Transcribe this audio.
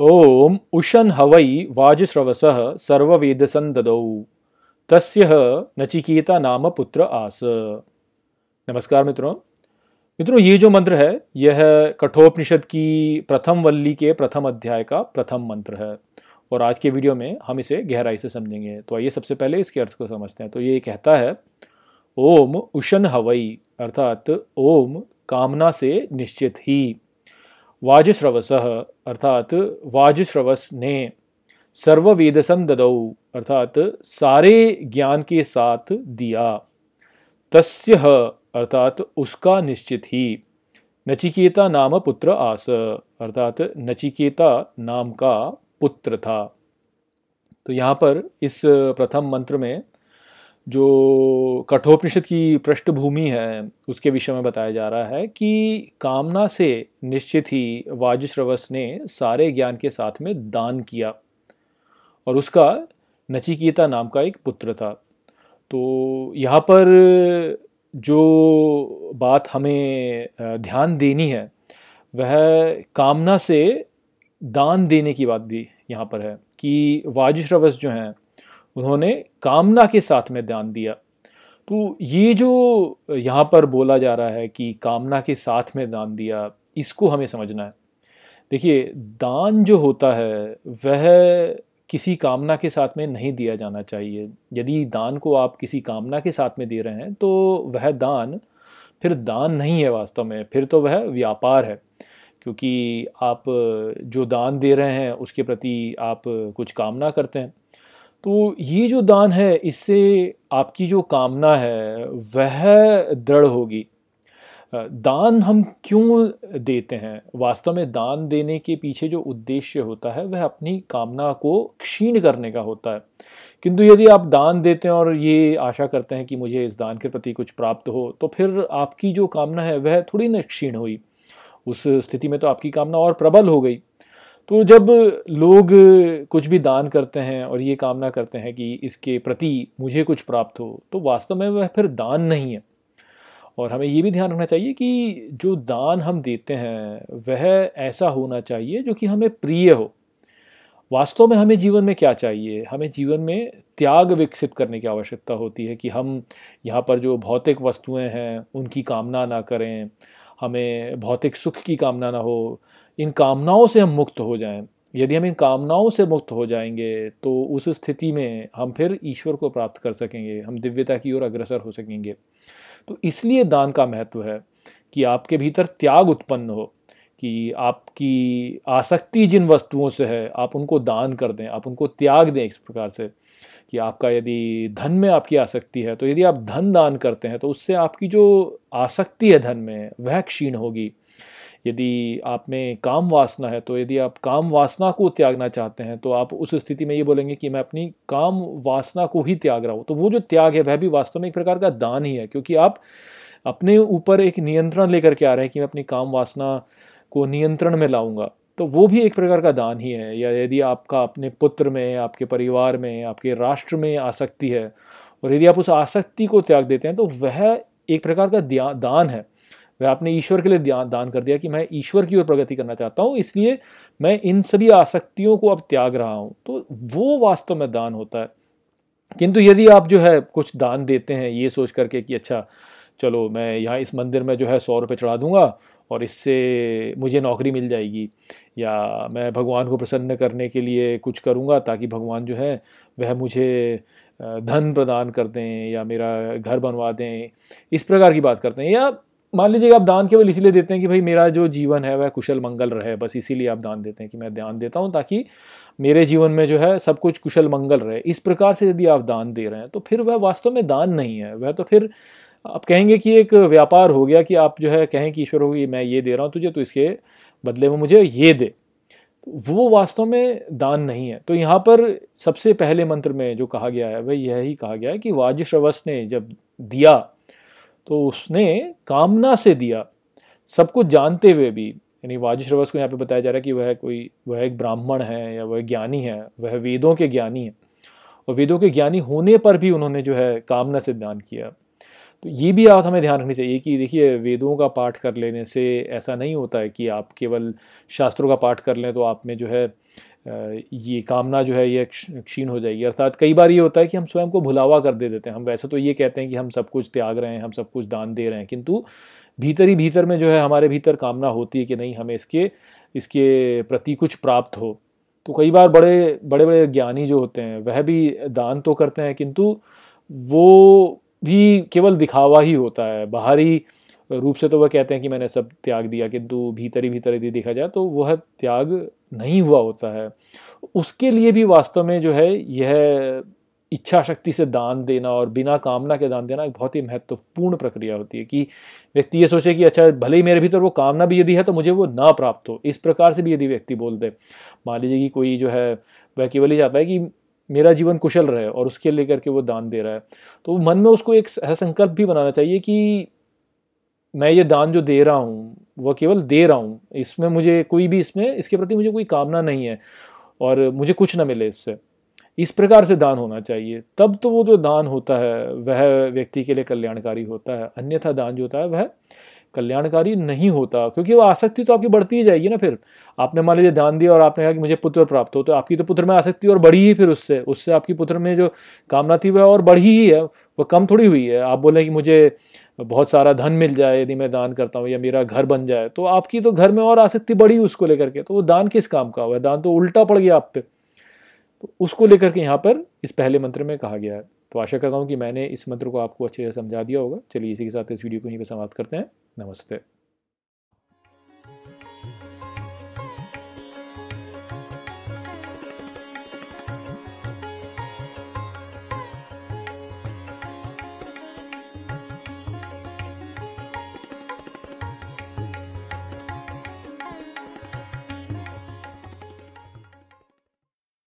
ओम उशन हवई वाजश्रवस सर्ववेदसं ददौ तस्य नचिकेता नाम पुत्र आस नमस्कार मित्रों मित्रों ये जो मंत्र है यह कठोपनिषद की प्रथम वल्ली के प्रथम अध्याय का प्रथम मंत्र है और आज के वीडियो में हम इसे गहराई से समझेंगे तो आइए सबसे पहले इसके अर्थ को समझते हैं तो ये कहता है ओम उशन हवई अर्थात ओम कामना से निश्चित ही वाजश्रवस अर्थात वाजश्रवस ने सर्ववेदसम ददौ अर्थात सारे ज्ञान के साथ दिया तस्य अर्थात उसका निश्चित ही नचिकेता नाम पुत्र आस अर्थात नचिकेता नाम का पुत्र था तो यहाँ पर इस प्रथम मंत्र में जो कठोपनिषद की पृष्ठभूमि है उसके विषय में बताया जा रहा है कि कामना से निश्चित ही वाजश्रवस ने सारे ज्ञान के साथ में दान किया और उसका नचिकेता नाम का एक पुत्र था तो यहाँ पर जो बात हमें ध्यान देनी है वह कामना से दान देने की बात भी यहाँ पर है कि वाजश्रवस जो हैं उन्होंने कामना के साथ में ध्यान दिया तो ये जो यहाँ पर बोला जा रहा है कि कामना के साथ में दान दिया इसको हमें समझना है देखिए दान जो होता है वह किसी कामना के साथ में नहीं दिया जाना चाहिए यदि दान को आप किसी कामना के साथ में दे रहे हैं तो वह दान फिर दान नहीं है वास्तव में फिर तो वह व्यापार है क्योंकि आप जो दान दे रहे हैं उसके प्रति आप कुछ कामना करते हैं तो ये जो दान है इससे आपकी जो कामना है वह दृढ़ होगी दान हम क्यों देते हैं वास्तव में दान देने के पीछे जो उद्देश्य होता है वह अपनी कामना को क्षीण करने का होता है किंतु यदि आप दान देते हैं और ये आशा करते हैं कि मुझे इस दान के प्रति कुछ प्राप्त हो तो फिर आपकी जो कामना है वह थोड़ी न क्षीण हुई उस स्थिति में तो आपकी कामना और प्रबल हो गई तो जब लोग कुछ भी दान करते हैं और ये कामना करते हैं कि इसके प्रति मुझे कुछ प्राप्त हो तो वास्तव में वह फिर दान नहीं है और हमें ये भी ध्यान रखना चाहिए कि जो दान हम देते हैं वह ऐसा होना चाहिए जो कि हमें प्रिय हो वास्तव में हमें जीवन में क्या चाहिए हमें जीवन में त्याग विकसित करने की आवश्यकता होती है कि हम यहाँ पर जो भौतिक वस्तुएं हैं उनकी कामना ना करें हमें भौतिक सुख की कामना ना हो इन कामनाओं से हम मुक्त हो जाएं यदि हम इन कामनाओं से मुक्त हो जाएंगे तो उस स्थिति में हम फिर ईश्वर को प्राप्त कर सकेंगे हम दिव्यता की ओर अग्रसर हो सकेंगे तो इसलिए दान का महत्व है कि आपके भीतर त्याग उत्पन्न हो कि आपकी आसक्ति जिन वस्तुओं से है आप उनको दान कर दें आप उनको त्याग दें इस प्रकार से कि आपका यदि धन में आपकी आसक्ति है तो यदि आप धन दान करते हैं तो उससे आपकी जो आसक्ति है धन में वह क्षीण होगी यदि आप में काम वासना है तो यदि आप काम वासना को त्यागना चाहते हैं तो आप उस स्थिति में ये बोलेंगे कि मैं अपनी काम वासना को ही त्याग रहा हूँ तो वो जो त्याग है वह भी वास्तव में एक प्रकार का दान ही है क्योंकि आप अपने ऊपर एक नियंत्रण लेकर के आ रहे हैं कि मैं अपनी काम वासना को नियंत्रण में लाऊंगा तो वो भी एक प्रकार का दान ही है या यदि आपका अपने पुत्र में आपके परिवार में आपके राष्ट्र में आसक्ति है और यदि आप उस आसक्ति को त्याग देते हैं तो वह एक प्रकार का दान है वह तो आपने ईश्वर के लिए दान कर दिया कि मैं ईश्वर की ओर प्रगति करना चाहता हूँ इसलिए मैं इन सभी आसक्तियों को अब त्याग रहा हूँ तो वो वास्तव में दान होता है किंतु यदि आप जो है कुछ दान देते हैं ये सोच करके कि अच्छा चलो मैं यहाँ इस मंदिर में जो है सौ रुपये चढ़ा दूँगा और इससे मुझे नौकरी मिल जाएगी या मैं भगवान को प्रसन्न करने के लिए कुछ करूँगा ताकि भगवान जो है वह मुझे धन प्रदान कर दें या मेरा घर बनवा दें इस प्रकार की बात करते हैं या मान लीजिए आप दान केवल इसीलिए देते हैं कि भाई मेरा जो जीवन है वह कुशल मंगल रहे बस इसीलिए आप दान देते हैं कि मैं दान देता हूँ ताकि मेरे जीवन में जो है सब कुछ कुशल मंगल रहे इस प्रकार से यदि आप दान दे रहे हैं तो फिर वह वास्तव में दान नहीं है वह तो फिर आप कहेंगे कि एक व्यापार हो गया कि आप जो है कहें कि ईश्वर हो मैं ये दे रहा हूँ तुझे तो इसके बदले में मुझे ये दे तो वो वास्तव में दान नहीं है तो यहाँ पर सबसे पहले मंत्र में जो कहा गया है वह यही कहा गया है कि वाजश्रवस ने जब दिया तो उसने कामना से दिया सब कुछ जानते हुए भी यानी वाजिश्रवस को यहाँ पे बताया जा रहा है कि वह कोई वह एक ब्राह्मण है या वह ज्ञानी है वह वेदों के ज्ञानी है और वेदों के ज्ञानी होने पर भी उन्होंने जो है कामना से दान किया तो ये भी बात हमें ध्यान रखनी चाहिए कि देखिए वेदों का पाठ कर लेने से ऐसा नहीं होता है कि आप केवल शास्त्रों का पाठ कर लें तो आप में जो है ये कामना जो है ये क्षीण हो जाएगी अर्थात कई बार ये होता है कि हम स्वयं को भुलावा कर दे देते हैं हम वैसे तो ये कहते हैं कि हम सब कुछ त्याग रहे हैं हम सब कुछ दान दे रहे हैं किंतु भीतर ही भीतर में जो है हमारे भीतर कामना होती है कि नहीं हमें इसके इसके प्रति कुछ प्राप्त हो तो कई बार बड़े बड़े बड़े ज्ञानी जो होते हैं वह भी दान तो करते हैं किंतु वो भी केवल दिखावा ही होता है बाहरी रूप से तो वह कहते हैं कि मैंने सब त्याग दिया किंतु भीतर ही भीतर यदि देखा जाए तो वह त्याग नहीं हुआ होता है उसके लिए भी वास्तव में जो है यह इच्छा शक्ति से दान देना और बिना कामना के दान देना एक बहुत ही महत्वपूर्ण प्रक्रिया होती है कि व्यक्ति ये सोचे कि अच्छा भले ही मेरे भीतर वो कामना भी यदि है तो मुझे वो ना प्राप्त हो इस प्रकार से भी यदि व्यक्ति बोल दे मान लीजिए कि कोई जो है वह केवल ही चाहता है कि मेरा जीवन कुशल रहे और उसके लेकर के वो दान दे रहा है तो मन में उसको एक संकल्प भी बनाना चाहिए कि मैं ये दान जो दे रहा हूँ वह केवल दे रहा हूँ इसमें मुझे कोई भी इसमें इसके प्रति मुझे कोई कामना नहीं है और मुझे कुछ ना मिले इससे इस प्रकार से दान होना चाहिए तब तो वो जो दान होता है वह व्यक्ति के लिए कल्याणकारी होता है अन्यथा दान जो होता है वह कल्याणकारी नहीं होता क्योंकि वो आसक्ति तो आपकी बढ़ती ही जाएगी ना फिर आपने मान लीजिए ध्यान दिया और आपने कहा कि मुझे पुत्र प्राप्त हो तो आपकी तो पुत्र में आसक्ति और बढ़ी ही फिर उससे उससे आपकी पुत्र में जो कामना थी वह और बढ़ी ही है वह कम थोड़ी हुई है आप बोलें कि मुझे बहुत सारा धन मिल जाए यदि मैं दान करता हूँ या मेरा घर बन जाए तो आपकी तो घर में और आसक्ति बढ़ी उसको लेकर के तो वो दान किस काम का हुआ दान तो उल्टा पड़ गया आप पे तो उसको लेकर के यहाँ पर इस पहले मंत्र में कहा गया है तो आशा करता हूँ कि मैंने इस मंत्र को आपको अच्छे से समझा दिया होगा चलिए इसी के साथ इस वीडियो को यहीं पर समाप्त करते हैं नमस्ते